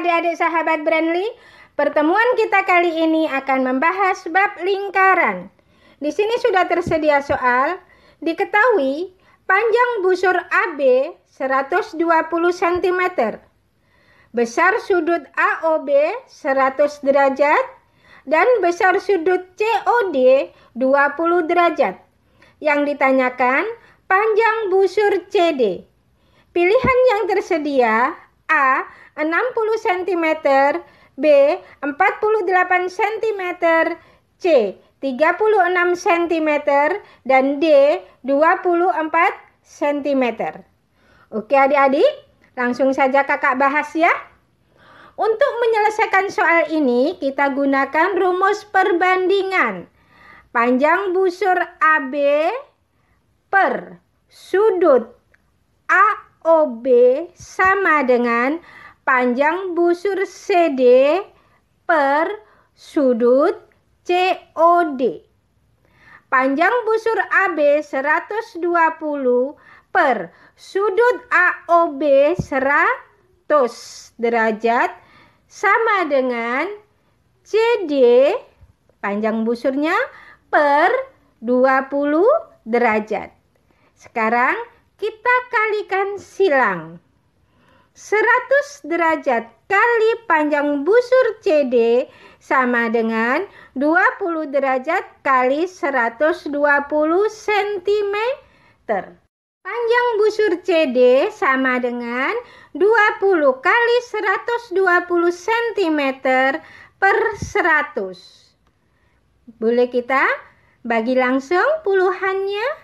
adik-adik sahabat Brandly, pertemuan kita kali ini akan membahas bab lingkaran. Di sini sudah tersedia soal, diketahui panjang busur AB 120 cm. Besar sudut AOB 100 derajat dan besar sudut COD 20 derajat. Yang ditanyakan panjang busur CD. Pilihan yang tersedia A 60 cm, B 48 cm, C 36 cm, dan D 24 cm. Oke adik-adik, langsung saja kakak bahas ya. Untuk menyelesaikan soal ini, kita gunakan rumus perbandingan. Panjang busur AB per sudut AOB sama dengan panjang busur CD per sudut COD. Panjang busur AB 120 per sudut AOB 100 derajat sama dengan CD panjang busurnya per 20 derajat. Sekarang kita kalikan silang. 100 derajat kali panjang busur CD sama dengan 20 derajat kali 120 cm. Panjang busur CD sama dengan 20 kali 120 cm per 100. Boleh kita bagi langsung puluhannya?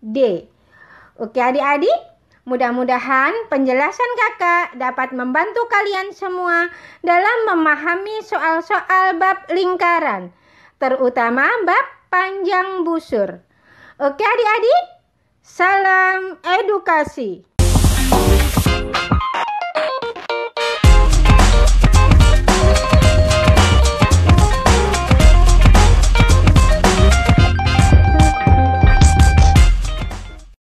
D. Oke adik-adik, mudah-mudahan penjelasan kakak dapat membantu kalian semua dalam memahami soal-soal bab lingkaran, terutama bab panjang busur. Oke adik-adik, salam edukasi.